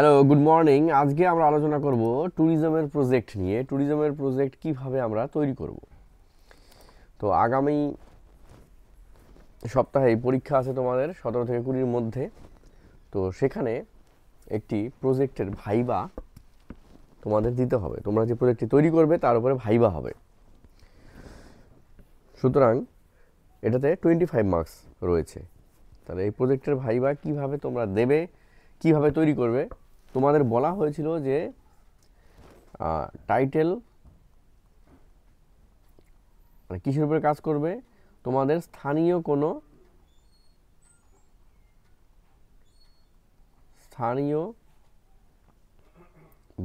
hello good morning আজকে আমরা আলোচনা করব ট্যুরিজমের প্রজেক্ট নিয়ে ট্যুরিজমের প্রজেক্ট কিভাবে আমরা তৈরি করব তো আগামী সপ্তাহে পরীক্ষা আছে তোমাদের সতেরো থেকে কুড়ির মধ্যে তো সেখানে একটি প্রজেক্টের ভাইবা তোমাদের দিতে হবে তোমরা যে প্রজেক্টটি তৈরি করবে তার উপরে ভাইবা হবে সুতরাং এটাতে টোয়েন্টি ফাইভ মার্কস রয়েছে তাহলে এই প্রজেক্টের ভাইবা কিভাবে তোমরা দেবে কিভাবে তৈরি করবে তোমাদের বলা হয়েছিল যে টাইটেল মানে কিসের উপরে কাজ করবে তোমাদের স্থানীয় কোনো স্থানীয়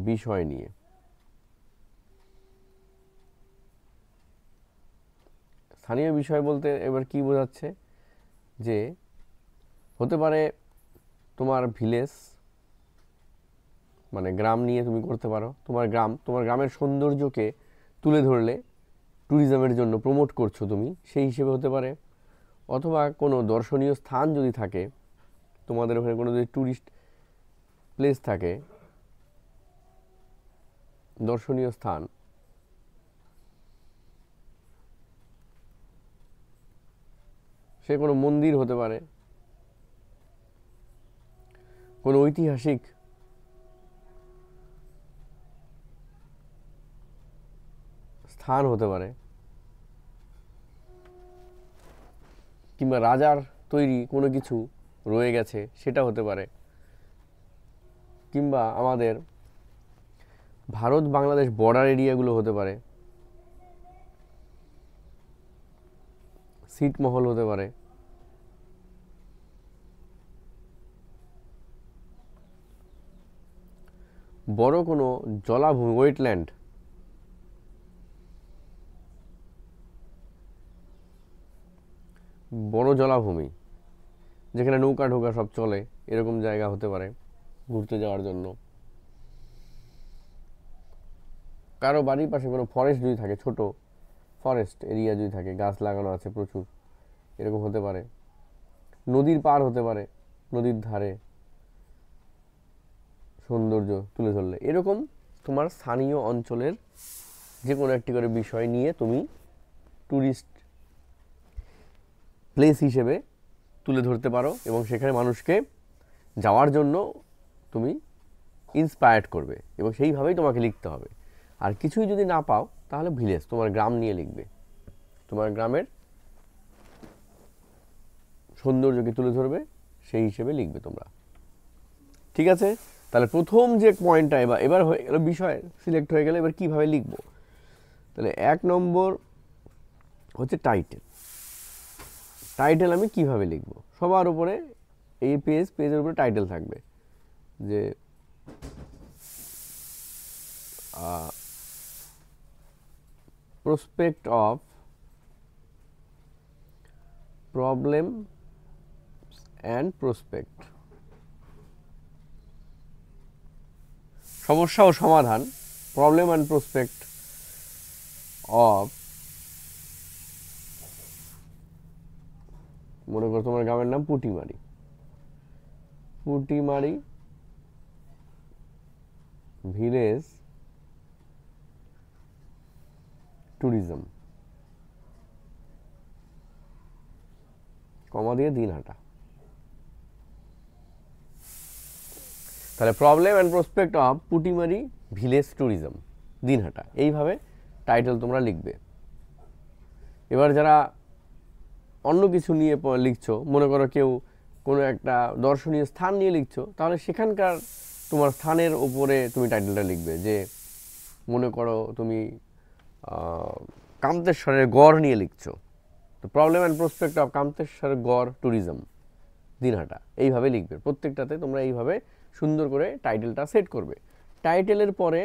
বিষয় নিয়ে স্থানীয় বিষয় বলতে এবার কি বোঝাচ্ছে যে হতে পারে তোমার ভিলেজ মানে গ্রাম নিয়ে তুমি করতে পারো তোমার গ্রাম তোমার গ্রামের সৌন্দর্যকে তুলে ধরলে ট্যুরিজমের জন্য প্রমোট করছো তুমি সেই হিসেবে হতে পারে অথবা কোনো দর্শনীয় স্থান যদি থাকে তোমাদের ওখানে কোনো যদি ট্যুরিস্ট প্লেস থাকে দর্শনীয় স্থান সে কোনো মন্দির হতে পারে কোনো ঐতিহাসিক স্থান হতে পারে কিংবা রাজার তৈরি কোনো কিছু রয়ে গেছে সেটা হতে পারে কিংবা আমাদের ভারত বাংলাদেশ বর্ডার এরিয়াগুলো হতে পারে সিটমহল হতে পারে বড় কোনো জলাভূমি ওয়েটল্যান্ড বড় জলাভূমি যেখানে নৌকা ঢোকা সব চলে এরকম জায়গা হতে পারে ঘুরতে যাওয়ার জন্য কারো বাড়ির পাশে কোনো ফরেস্ট যদি থাকে ছোট ফরেস্ট এরিয়া যদি থাকে গাছ লাগানো আছে প্রচুর এরকম হতে পারে নদীর পার হতে পারে নদীর ধারে সৌন্দর্য তুলে ধরলে এরকম তোমার স্থানীয় অঞ্চলের যে কোনো একটি করে বিষয় নিয়ে তুমি ট্যুরিস্ট প্লেস হিসেবে তুলে ধরতে পারো এবং সেখানে মানুষকে যাওয়ার জন্য তুমি ইন্সপায়ার্ড করবে এবং সেইভাবেই তোমাকে লিখতে হবে আর কিছুই যদি না পাও তাহলে ভিলেজ তোমার গ্রাম নিয়ে লিখবে তোমার গ্রামের সৌন্দর্যকে তুলে ধরবে সেই হিসেবে লিখবে তোমরা ঠিক আছে তাহলে প্রথম যে পয়েন্টটা এবার এবার হয়ে গেল বিষয় সিলেক্ট হয়ে গেলে এবার কীভাবে লিখবো তাহলে এক নম্বর হচ্ছে টাইটেল টাইটেল আমি কিভাবে লিখব সবার উপরে এই পেজ পেজের উপরে টাইটেল থাকবে যে prospect of problem and prospect সমস্যা ও সমাধান প্রবলেম অ্যান্ড প্রসপেক্ট অফ মনে করো তোমার গ্রামের নাম Putimari Putimari village tourism comma দিয়ে দিন হাঁটা তাহলে problem and prospect of Putimari village tourism Dinhata এইভাবে টাইটেল তোমরা লিখবে এবার যারা অন্য কিছু নিয়ে লিখছো মনে করো কেউ কোনো একটা দর্শনীয় স্থান নিয়ে লিখছো তাহলে সেখানকার তোমার স্থানের ওপরে তুমি টাইটেলটা লিখবে যে মনে করো তুমি কামতেশ্বরের গড় নিয়ে লিখছো তো problem and prospect of Kamteshwar Garh tourism Dinhata এইভাবে লিখবে প্রত্যেকটাতে তোমরা এইভাবে সুন্দর করে টাইটেলটা সেট করবে টাইটেলের পরে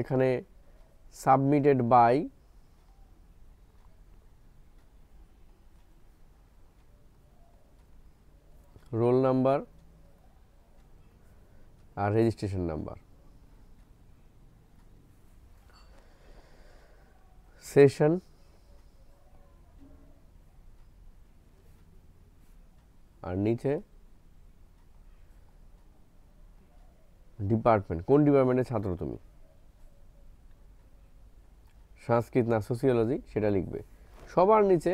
এখানে সাবমিটেড বাই রোল নাম্বার আর রেজিস্ট্রেশন নাম্বার সেশন আর নিচে ডিপার্টমেন্ট কোন ডিপার্টমেন্টের ছাত্র তুমি সংস্কৃত না সোসিওলজি সেটা লিখবে সবার নিচে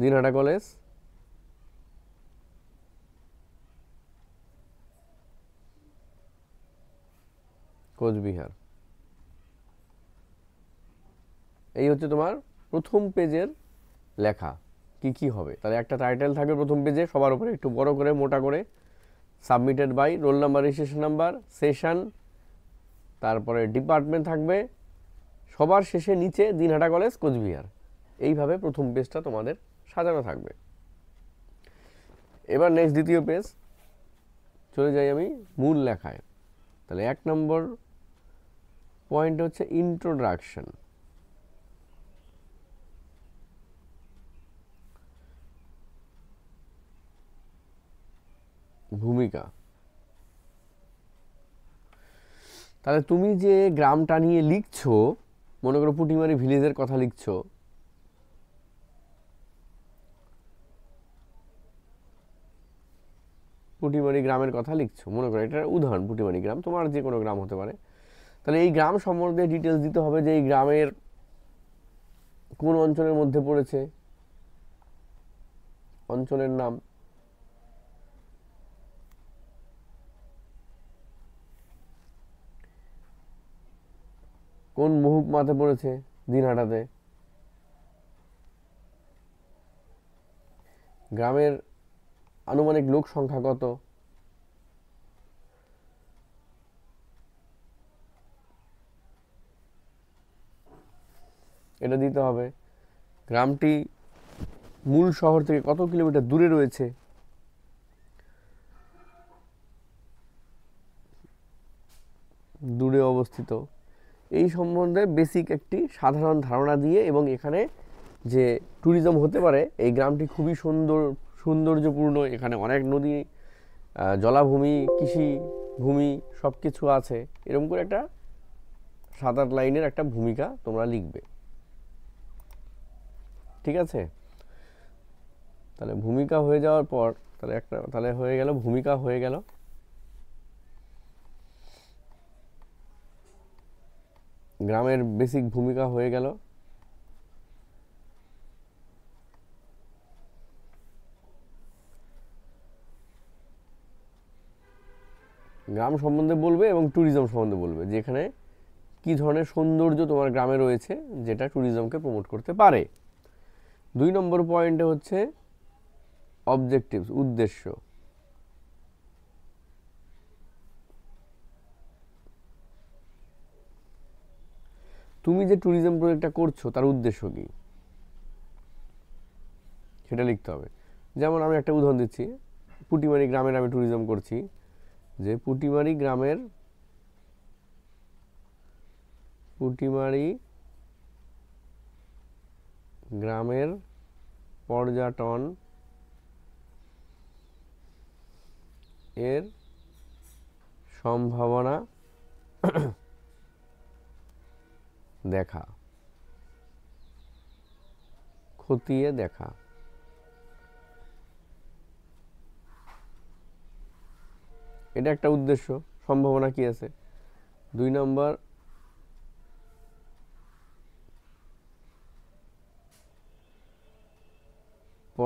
দিনহাটা কলেজ কোচবিহার এই হচ্ছে তোমার প্রথম পেজের লেখা কি কি হবে তাহলে একটা টাইটেল থাকবে প্রথম পেজে সবার উপরে একটু বড় করে মোটা করে submitted by roll number registration number session তারপরে ডিপার্টমেন্ট থাকবে সবার শেষে নিচে দিনহাটা কলেজ কোচবিহার এইভাবে প্রথম পেজটা তোমাদের সাজানো থাকবে এবার নেক্সট দ্বিতীয় পেজ চলে যাই আমি মূল লেখায় তাহলে এক নম্বর পয়েন্ট হচ্ছে ইন্ট্রোডাকশন ভূমিকা তাহলে তুমি যে গ্রামটা নিয়ে লিখছো মনে করো পুটিমারি ভিলেজের কথা লিখছো পুটিমারি গ্রামের কথা লিখছো মনে করো এটা উদাহরণ পুটিমারি গ্রাম তোমার যে কোনো গ্রাম হতে পারে তাহলে এই গ্রাম সম্পর্কে ডিটেলস দিতে হবে যে এই গ্রামের কোন অঞ্চলের মধ্যে পড়েছে অঞ্চলের নাম কোন মাথে পড়েছে দিনহাটাতে গ্রামের আনুমানিক লোক সংখ্যা কত এটা দিতে হবে গ্রামটি মূল শহর থেকে কত কিলোমিটার দূরে রয়েছে দূরে অবস্থিত এই সম্বন্ধে বেসিক একটি সাধারণ ধারণা দিয়ে এবং এখানে যে ট্যুরিজম হতে পারে এই গ্রামটি খুবই সুন্দর সৌন্দর্যপূর্ণ এখানে অনেক নদী জলাভূমি কৃষি ভূমি সব কিছু আছে এরকম করে একটা সাত আট লাইনের একটা ভূমিকা তোমরা লিখবে ঠিক আছে তাহলে ভূমিকা হয়ে যাওয়ার পর তাহলে একটা তাহলে হয়ে গেল ভূমিকা হয়ে গেল গ্রামের বেসিক ভূমিকা হয়ে গেল গ্রাম সম্বন্ধে বলবে এবং ট্যুরিজম সম্বন্ধে বলবে যেখানে কি ধরনের সৌন্দর্য তোমার গ্রামে রয়েছে যেটা ট্যুরিজমকে প্রমোট করতে পারে দুই নম্বর পয়েন্টে হচ্ছে অবজেক্টিভস উদ্দেশ্য তুমি যে ট্যুরিজম প্রজেক্টটা করছো তার উদ্দেশ্য কি সেটা লিখতে হবে যেমন আমি একটা উদাহরণ দিচ্ছি পুটিমারি গ্রামের আমি ট্যুরিজম করছি যে পুটিমারি গ্রামের পুটিমারি গ্রামের পর্যটন এর সম্ভাবনা দেখা খতিয়ে দেখা এটা একটা উদ্দেশ্য সম্ভাবনা কি আছে দুই নম্বর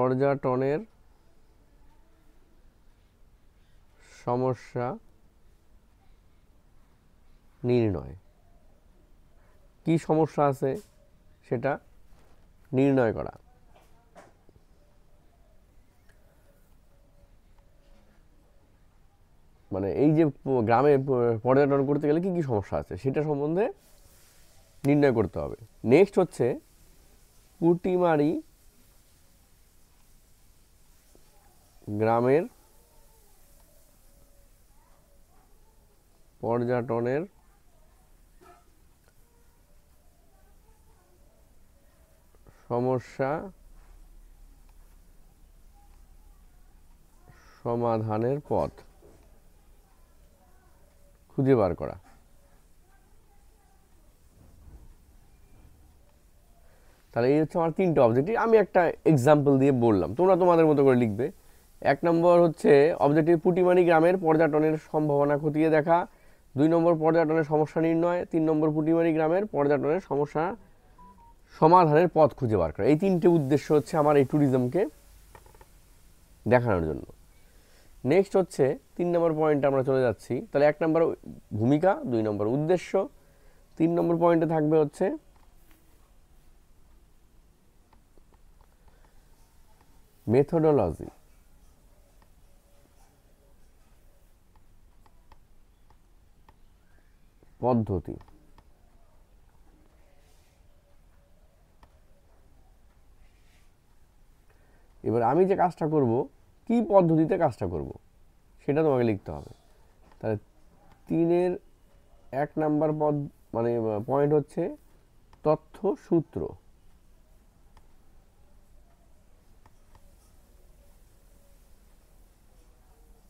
পর্যটনের সমস্যা নির্ণয় কি সমস্যা আছে সেটা নির্ণয় করা মানে এই যে গ্রামে পর্যটন করতে গেলে কি কি সমস্যা আছে সেটা সম্বন্ধে নির্ণয় করতে হবে নেক্সট হচ্ছে পুটিমারি গ্রামের পর্যটনের সমস্যা সমাধানের পথ খুঁজে বার করা তাহলে এই হচ্ছে আমার তিনটে অবজেক্টিভ আমি একটা এক্সাম্পল দিয়ে বললাম তোমরা তোমাদের মতো করে লিখবে এক নম্বর হচ্ছে অবজেক্টিভ পুটিমানি গ্রামের পর্যটনের সম্ভাবনা খতিয়ে দেখা দুই নম্বর পর্যটনের সমস্যা নির্ণয় তিন নম্বর পুটিমানি গ্রামের পর্যটনের সমস্যা সমাধানের পথ খুঁজে বার করা এই তিনটে উদ্দেশ্য হচ্ছে আমার এই ট্যুরিজমকে দেখানোর জন্য নেক্সট হচ্ছে তিন নম্বর পয়েন্টে আমরা চলে যাচ্ছি তাহলে এক নম্বর ভূমিকা দুই নম্বর উদ্দেশ্য তিন নম্বর পয়েন্টে থাকবে হচ্ছে মেথোডোলজি পদ্ধতি এবার আমি যে কাজটা করব কি পদ্ধতিতে কাজটা করব সেটা তোমাকে লিখতে হবে তাহলে তিনের এক নাম্বার পদ মানে পয়েন্ট হচ্ছে তথ্য সূত্র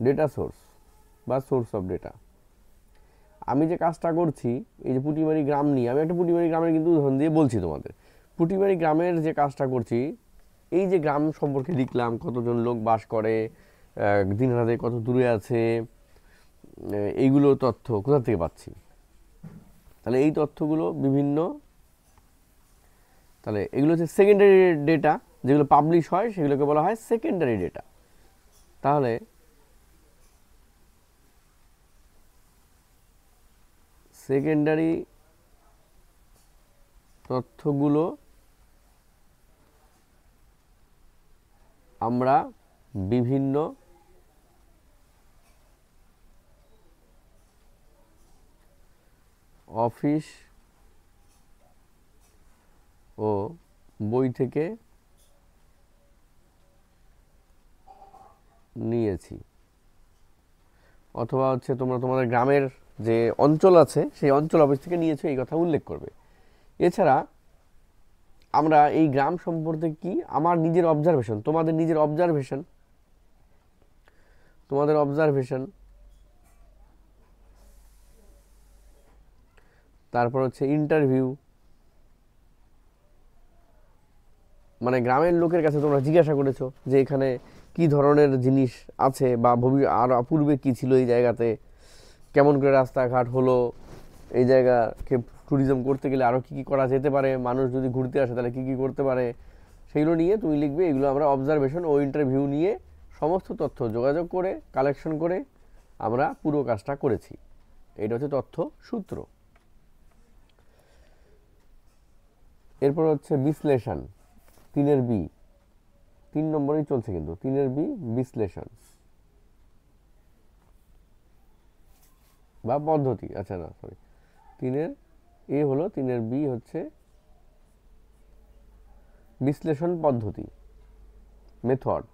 ডেটা সোর্স বা সোর্স অফ ডেটা আমি যে কাজটা করছি এই যে পুটিমারি গ্রাম নিয়ে আমি একটা পুটিমারি গ্রামের কিন্তু উদাহরণ দিয়ে বলছি তোমাদের পুটিমারি গ্রামের যে কাজটা করছি এই যে গ্রাম সম্পর্কে লিখলাম কতজন লোক বাস করে দিন রাতে কত দূরে আছে এইগুলো তথ্য কোথা থেকে পাচ্ছি তাহলে এই তথ্যগুলো বিভিন্ন তাহলে এগুলো হচ্ছে সেকেন্ডারি ডেটা যেগুলো পাবলিশ হয় সেগুলোকে বলা হয় সেকেন্ডারি ডেটা তাহলে সেকেন্ডারি তথ্যগুলো আমরা বিভিন্ন অফিস ও বই থেকে নিয়েছি অথবা হচ্ছে তোমরা তোমাদের গ্রামের যে অঞ্চল আছে সেই অঞ্চল অফিস থেকে নিয়েছে এই কথা উল্লেখ করবে এছাড়া আমরা এই গ্রাম সম্পর্কে কি আমার নিজের অবজারভেশন তোমাদের নিজের অবজারভেশন তোমাদের অবজারভেশন তারপর হচ্ছে ইন্টারভিউ মানে গ্রামের লোকের কাছে তোমরা জিজ্ঞাসা করেছো যে এখানে কি ধরনের জিনিস আছে বা ভবি আর পূর্বে কী ছিল এই জায়গাতে কেমন করে রাস্তাঘাট হলো এই জায়গাকে ট্যুরিজম করতে গেলে আরও কী কী করা যেতে পারে মানুষ যদি ঘুরতে আসে তাহলে কী কী করতে পারে সেইগুলো নিয়ে তুমি লিখবে এগুলো আমরা অবজারভেশন ও ইন্টারভিউ নিয়ে সমস্ত তথ্য যোগাযোগ করে কালেকশন করে আমরা পুরো কাজটা করেছি এটা হচ্ছে তথ্য সূত্র এরপর হচ্ছে বিশ্লেষণ তিনের বি তিন নম্বরেই চলছে কিন্তু তিনের বি বিশ্লেষণ বা পদ্ধতি আচ্ছা না সরি তিনের এ হলো তিনের বি হচ্ছে বিশ্লেষণ পদ্ধতি মেথড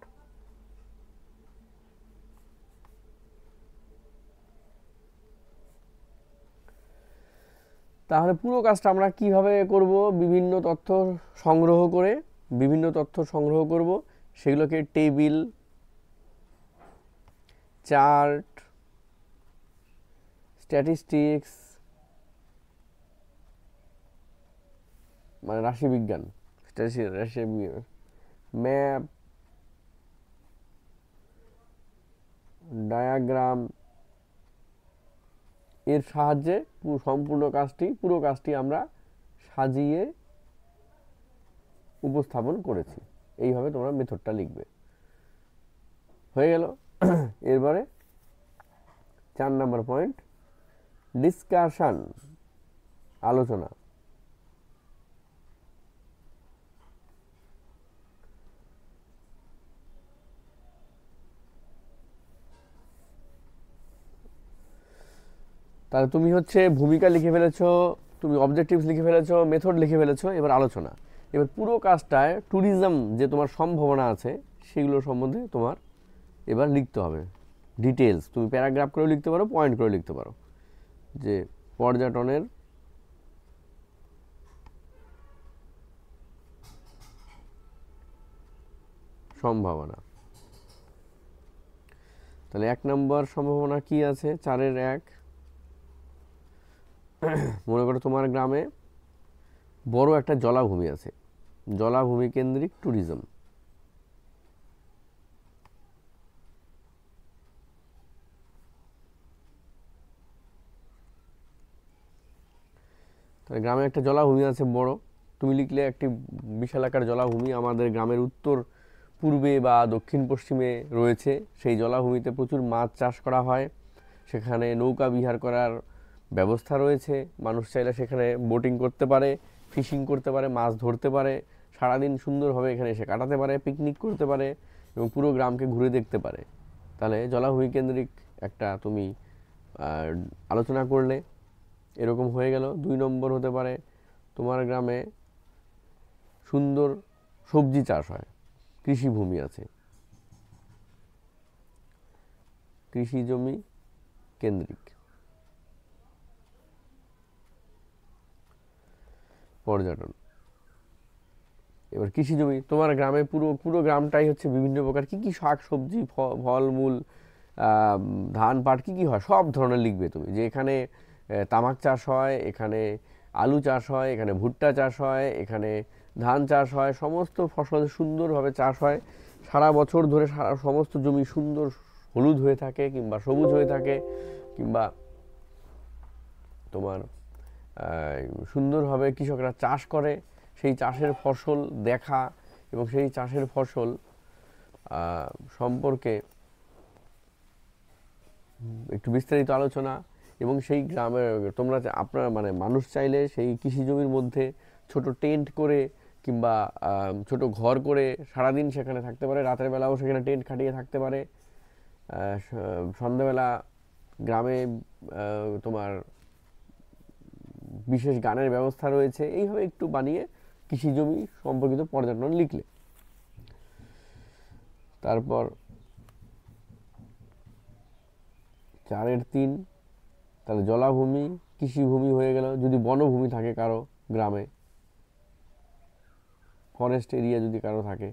তাহলে পুরো কাজটা আমরা কিভাবে করব বিভিন্ন তথ্য সংগ্রহ করে বিভিন্ন তথ্য সংগ্রহ করব সেগুলোকে টেবিল চার্ট স্ট্যাটিস্টিক্স মানে রাশিবিজ্ঞান রাশি ম্যাপ ডায়াগ্রাম এর সাহায্যে সম্পূর্ণ কাজটি পুরো কাজটি আমরা সাজিয়ে উপস্থাপন করেছি এইভাবে তোমরা মেথডটা লিখবে হয়ে গেল এরপরে চার নম্বর পয়েন্ট ডিসকাশন আলোচনা তাহলে তুমি হচ্ছে ভূমিকা লিখে ফেলেছো তুমি অবজেক্টিভস লিখে ফেলেছো মেথড লিখে ফেলেছো এবার আলোচনা এবার পুরো কাজটায় ট্যুরিজম যে তোমার সম্ভাবনা আছে সেগুলো সম্বন্ধে তোমার এবার লিখতে হবে ডিটেলস তুমি প্যারাগ্রাফ করেও লিখতে পারো পয়েন্ট করেও লিখতে পারো যে পর্যটনের সম্ভাবনা তাহলে এক নম্বর সম্ভাবনা কি আছে চারের এক মনে করো তোমার গ্রামে বড় একটা জলাভূমি আছে জলাভূমি কেন্দ্রিক ট্যুরিজম তাহলে গ্রামে একটা জলাভূমি আছে বড় তুমি লিখলে একটি বিশাল আকার জলাভূমি আমাদের গ্রামের উত্তর পূর্বে বা দক্ষিণ পশ্চিমে রয়েছে সেই জলাভূমিতে প্রচুর মাছ চাষ করা হয় সেখানে নৌকা বিহার করার ব্যবস্থা রয়েছে মানুষ চাইলে সেখানে বোটিং করতে পারে ফিশিং করতে পারে মাছ ধরতে পারে সারাদিন সুন্দরভাবে এখানে এসে কাটাতে পারে পিকনিক করতে পারে এবং পুরো গ্রামকে ঘুরে দেখতে পারে তাহলে জলাভূমি কেন্দ্রিক একটা তুমি আলোচনা করলে এরকম হয়ে গেল দুই নম্বর হতে পারে তোমার গ্রামে সুন্দর সবজি চাষ হয় কৃষিভূমি আছে কৃষি জমি কেন্দ্রিক পর্যটন এবার কৃষি জমি তোমার গ্রামে পুরো পুরো গ্রামটাই হচ্ছে বিভিন্ন প্রকার কী কী শাক সবজি ফলমূল ধান পাট কী কী হয় সব ধরনের লিখবে তুমি যে এখানে তামাক চাষ হয় এখানে আলু চাষ হয় এখানে ভুট্টা চাষ হয় এখানে ধান চাষ হয় সমস্ত ফসল সুন্দরভাবে চাষ হয় সারা বছর ধরে সারা সমস্ত জমি সুন্দর হলুদ হয়ে থাকে কিংবা সবুজ হয়ে থাকে কিংবা তোমার সুন্দরভাবে কৃষকরা চাষ করে সেই চাষের ফসল দেখা এবং সেই চাষের ফসল সম্পর্কে একটু বিস্তারিত আলোচনা এবং সেই গ্রামে তোমরা আপনার মানে মানুষ চাইলে সেই কৃষি জমির মধ্যে ছোট টেন্ট করে কিংবা ছোট ঘর করে সারাদিন সেখানে থাকতে পারে রাতের বেলাও সেখানে টেন্ট খাটিয়ে থাকতে পারে সন্ধ্যাবেলা গ্রামে তোমার বিশেষ গানের ব্যবস্থা রয়েছে এইভাবে একটু বানিয়ে কৃষি জমি সম্পর্কিত পর্যটন লিখলে তারপর চারের তিন তাহলে জলাভূমি কৃষিভূমি হয়ে গেল যদি বনভূমি থাকে কারো গ্রামে ফরেস্ট এরিয়া যদি কারো থাকে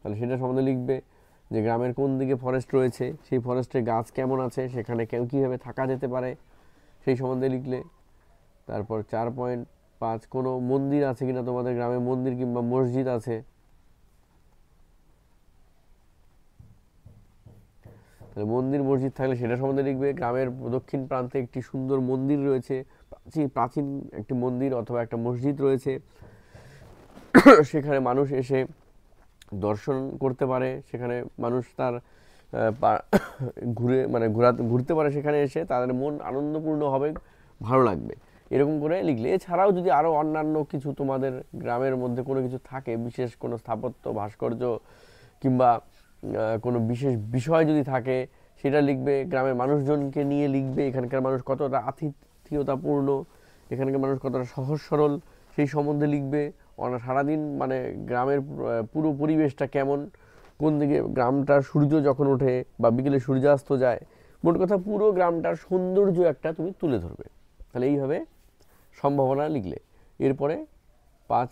তাহলে সেটা সম্বন্ধে লিখবে যে গ্রামের কোন দিকে ফরেস্ট রয়েছে সেই ফরেস্টে গাছ কেমন আছে সেখানে কেউ কীভাবে থাকা যেতে পারে সেই সম্বন্ধে লিখলে তারপর চার পয়েন্ট পাঁচ কোনো মন্দির আছে কিনা তোমাদের গ্রামে মন্দির কিংবা মসজিদ আছে তাহলে মন্দির মসজিদ থাকলে সেটা সম্বন্ধে লিখবে গ্রামের দক্ষিণ প্রান্তে একটি সুন্দর মন্দির রয়েছে প্রাচীন প্রাচীন একটি মন্দির অথবা একটা মসজিদ রয়েছে সেখানে মানুষ এসে দর্শন করতে পারে সেখানে মানুষ তার ঘুরে মানে ঘোরাতে ঘুরতে পারে সেখানে এসে তাদের মন আনন্দপূর্ণ হবে ভালো লাগবে এরকম করে লিখলে এছাড়াও যদি আরও অন্যান্য কিছু তোমাদের গ্রামের মধ্যে কোনো কিছু থাকে বিশেষ কোনো স্থাপত্য ভাস্কর্য কিংবা কোনো বিশেষ বিষয় যদি থাকে সেটা লিখবে গ্রামের মানুষজনকে নিয়ে লিখবে এখানকার মানুষ কতটা আতিথ্যতাপূর্ণ এখানকার মানুষ কতটা সহজ সরল সেই সম্বন্ধে লিখবে অনেক সারাদিন মানে গ্রামের পুরো পরিবেশটা কেমন কোন দিকে গ্রামটার সূর্য যখন ওঠে বা বিকেলে সূর্যাস্ত যায় মোট কথা পুরো গ্রামটার সৌন্দর্য একটা তুমি তুলে ধরবে তাহলে এইভাবে সম্ভাবনা লিখলে এরপরে পাঁচ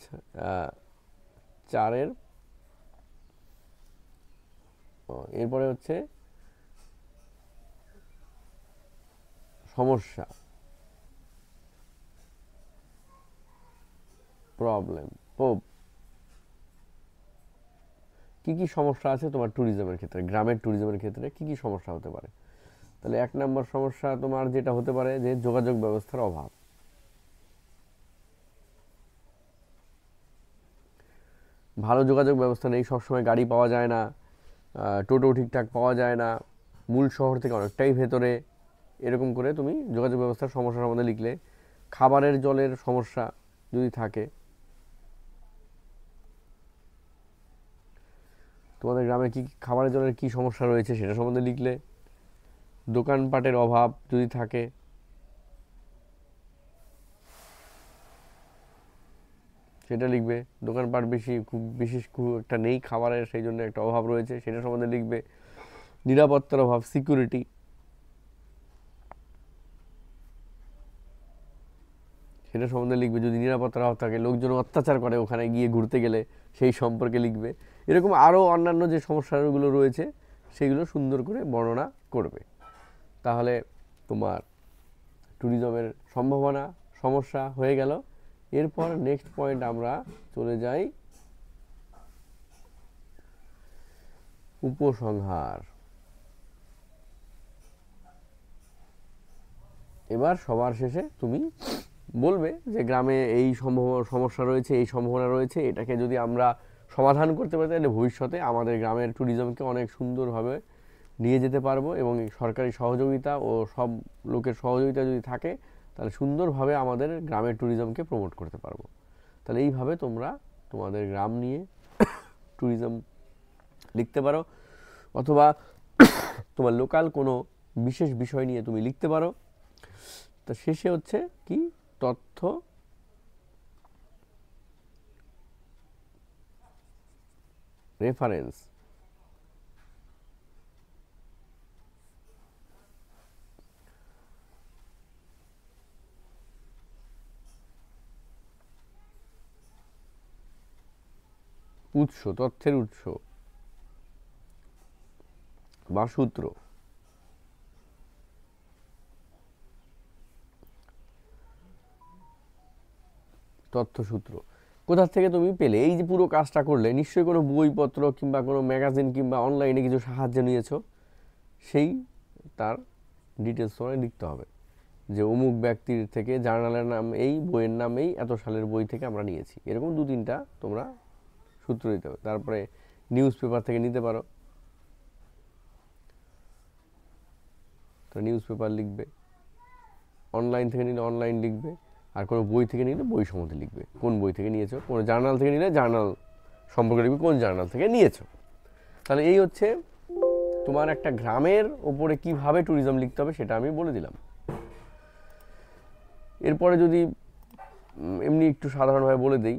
চারের এরপরে হচ্ছে সমস্যা প্রবলেম পোপ কী কী সমস্যা আছে তোমার ট্যুরিজমের ক্ষেত্রে গ্রামের ট্যুরিজমের ক্ষেত্রে কী কী সমস্যা হতে পারে তাহলে এক নম্বর সমস্যা তোমার যেটা হতে পারে যে যোগাযোগ ব্যবস্থার অভাব ভালো যোগাযোগ ব্যবস্থা নেই সবসময় গাড়ি পাওয়া যায় না টোটো ঠিকঠাক পাওয়া যায় না মূল শহর থেকে অনেকটাই ভেতরে এরকম করে তুমি যোগাযোগ ব্যবস্থার সমস্যা সম্বন্ধে লিখলে খাবারের জলের সমস্যা যদি থাকে তোমাদের গ্রামে কি খাবারের জলের কি সমস্যা রয়েছে সেটা সম্বন্ধে লিখলে দোকানপাটের অভাব যদি থাকে সেটা লিখবে দোকানপাট বেশি খুব বিশেষ খুব একটা নেই খাবারের সেই জন্য একটা অভাব রয়েছে সেটা সম্বন্ধে লিখবে নিরাপত্তার অভাব সিকিউরিটি সেটা সম্বন্ধে লিখবে যদি নিরাপত্তার অভাব থাকে লোকজন অত্যাচার করে ওখানে গিয়ে ঘুরতে গেলে সেই সম্পর্কে লিখবে এরকম আরও অন্যান্য যে সমস্যাগুলো রয়েছে সেগুলো সুন্দর করে বর্ণনা করবে তাহলে তোমার ট্যুরিজমের সম্ভাবনা সমস্যা হয়ে গেল এরপর নেক্সট পয়েন্ট আমরা চলে যাই উপসংহার এবার সবার শেষে তুমি বলবে যে গ্রামে এই সমস্যা রয়েছে এই সম্ভাবনা রয়েছে এটাকে যদি আমরা সমাধান করতে পারি তাহলে ভবিষ্যতে আমাদের গ্রামের ট্যুরিজমকে অনেক সুন্দরভাবে নিয়ে যেতে পারবো এবং সরকারি সহযোগিতা ও সব লোকের সহযোগিতা যদি থাকে তাহলে সুন্দরভাবে আমাদের গ্রামের ট্যুরিজমকে প্রমোট করতে পারবো তাহলে এইভাবে তোমরা তোমাদের গ্রাম নিয়ে ট্যুরিজম লিখতে পারো অথবা তোমার লোকাল কোনো বিশেষ বিষয় নিয়ে তুমি লিখতে পারো তা শেষে হচ্ছে কি তথ্য রেফারেন্স উৎস তথ্যের উৎস বা সূত্র তথ্যসূত্র কোথা থেকে তুমি পেলে এই যে পুরো কাজটা করলে নিশ্চয়ই কোনো বইপত্র কিংবা কোনো ম্যাগাজিন কিংবা অনলাইনে কিছু সাহায্য নিয়েছো সেই তার ডিটেলস তোমায় লিখতে হবে যে অমুক ব্যক্তির থেকে জার্নালের নাম এই বইয়ের নাম এই এত সালের বই থেকে আমরা নিয়েছি এরকম দু তিনটা তোমরা সূত্র দিতে হবে তারপরে নিউজ পেপার থেকে নিতে পারো তো নিউজ পেপার লিখবে অনলাইন থেকে নিলে অনলাইন লিখবে আর কোনো বই থেকে নিলে বই সম্বন্ধে লিখবে কোন বই থেকে নিয়েছো কোনো জার্নাল থেকে নিলে জার্নাল সম্পর্কে লিখবে কোন জার্নাল থেকে নিয়েছো তাহলে এই হচ্ছে তোমার একটা গ্রামের ওপরে কিভাবে ট্যুরিজম লিখতে হবে সেটা আমি বলে দিলাম এরপরে যদি এমনি একটু সাধারণভাবে বলে দিই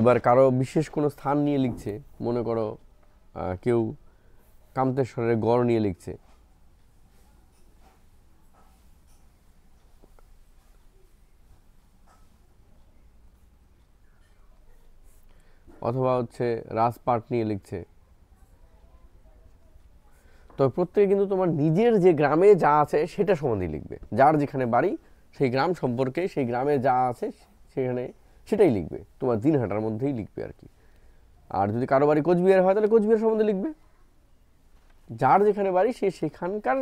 এবার কারো বিশেষ কোনো স্থান নিয়ে লিখছে মনে করো কেউ কামতেশ্বরের গড় নিয়ে লিখছে অথবা হচ্ছে রাজপাট নিয়ে লিখছে তো প্রত্যেকে কিন্তু তোমার নিজের যে গ্রামে যা আছে সেটা সমাধি লিখবে যার যেখানে বাড়ি সেই গ্রাম সম্পর্কে সেই গ্রামে যা আছে সেখানে সেটাই লিখবে তোমার দিন হাঁটার মধ্যেই লিখবে আর কি আর যদি কারো বাড়ি কোচবিহার হয় তাহলে কোচবিহার সম্বন্ধে লিখবে যার যেখানে বাড়ি সে সেখানকার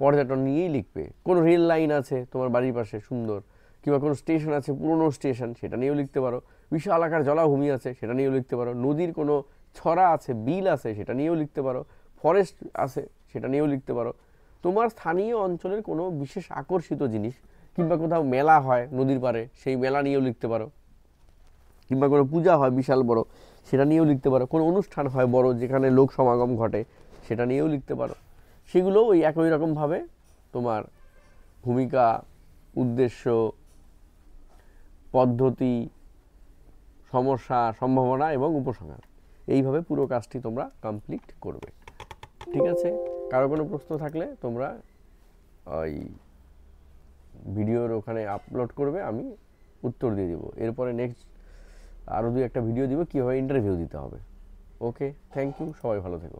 পর্যটন নিয়েই লিখবে কোনো রেল লাইন আছে তোমার বাড়ির পাশে সুন্দর কিংবা কোনো স্টেশন আছে পুরনো স্টেশন সেটা নিয়েও লিখতে পারো বিশাল আকার জলাভূমি আছে সেটা নিয়েও লিখতে পারো নদীর কোনো ছড়া আছে বিল আছে সেটা নিয়েও লিখতে পারো ফরেস্ট আছে সেটা নিয়েও লিখতে পারো তোমার স্থানীয় অঞ্চলের কোনো বিশেষ আকর্ষিত জিনিস কিংবা কোথাও মেলা হয় নদীর পারে সেই মেলা নিয়েও লিখতে পারো কিংবা কোনো পূজা হয় বিশাল বড় সেটা নিয়েও লিখতে পারো কোনো অনুষ্ঠান হয় বড় যেখানে লোক সমাগম ঘটে সেটা নিয়েও লিখতে পারো সেগুলো ওই একই রকমভাবে তোমার ভূমিকা উদ্দেশ্য পদ্ধতি সমস্যা সম্ভাবনা এবং উপসংহার এইভাবে পুরো কাজটি তোমরা কমপ্লিট করবে ঠিক আছে কারো কোনো প্রশ্ন থাকলে তোমরা ওই ভিডিওর ওখানে আপলোড করবে আমি উত্তর দিয়ে দেবো এরপরে নেক্সট আরও দুই একটা ভিডিও দিব কীভাবে ইন্টারভিউ দিতে হবে ওকে থ্যাংক ইউ সবাই ভালো থেকো